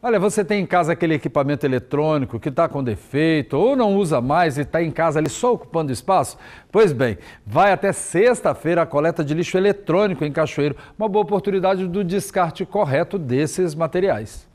Olha, você tem em casa aquele equipamento eletrônico que está com defeito ou não usa mais e está em casa ali só ocupando espaço? Pois bem, vai até sexta-feira a coleta de lixo eletrônico em Cachoeiro, uma boa oportunidade do descarte correto desses materiais.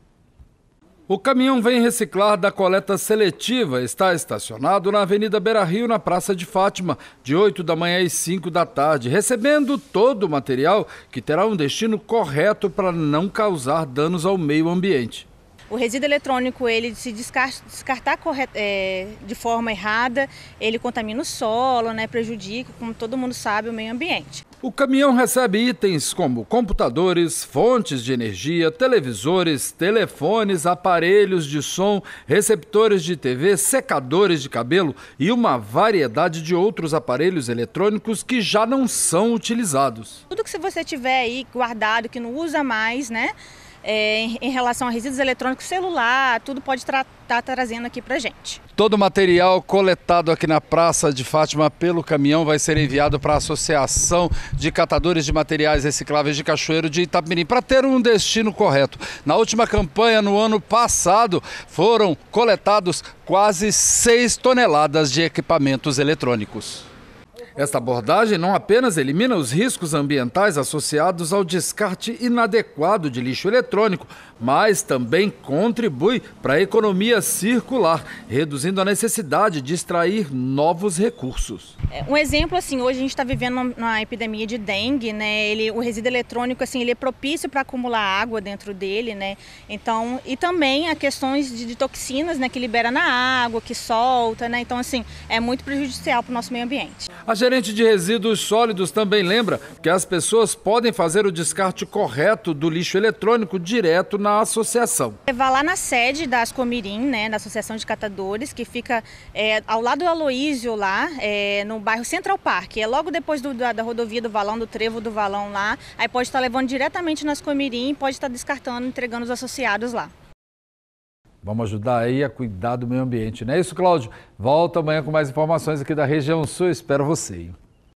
O caminhão vem reciclar da coleta seletiva, está estacionado na Avenida Beira Rio, na Praça de Fátima, de 8 da manhã e 5 da tarde, recebendo todo o material que terá um destino correto para não causar danos ao meio ambiente. O resíduo eletrônico, ele se descartar correta, é, de forma errada, ele contamina o solo, né, prejudica, como todo mundo sabe, o meio ambiente. O caminhão recebe itens como computadores, fontes de energia, televisores, telefones, aparelhos de som, receptores de TV, secadores de cabelo e uma variedade de outros aparelhos eletrônicos que já não são utilizados. Tudo que você tiver aí guardado, que não usa mais, né? é, em, relação a resíduos eletrônicos, celular, tudo pode estar tá trazendo aqui para gente. Todo o material coletado aqui na Praça de Fátima pelo caminhão vai ser enviado para a Associação de Catadores de Materiais Recicláveis de Cachoeiro de Itapemirim para ter um destino correto. Na última campanha, no ano passado, foram coletados quase 6 toneladas de equipamentos eletrônicos. Esta abordagem não apenas elimina os riscos ambientais associados ao descarte inadequado de lixo eletrônico, mas também contribui para a economia circular, reduzindo a necessidade de extrair novos recursos. É, um exemplo assim, hoje a gente está vivendo uma epidemia de dengue, né? Ele, o resíduo eletrônico assim, ele é propício para acumular água dentro dele, né? Então, e também há questões de, de toxinas, né, que libera na água, que solta, né? Então assim, é muito prejudicial para o nosso meio ambiente. A gerente de resíduos sólidos também lembra que as pessoas podem fazer o descarte correto do lixo eletrônico direto na associação. Vá lá na sede da Ascomirim, né, na Associação de Catadores, que fica é, ao lado do Aloísio lá, é, no bairro Central Park. É logo depois do, da, da, rodovia do Valão, do Trevo do Valão lá. Aí pode estar levando diretamente na Ascomirim pode estar descartando, entregando os associados lá. Vamos ajudar aí a cuidar do meio ambiente, não né? é isso, Cláudio? Volto amanhã com mais informações aqui da região sul, espero você.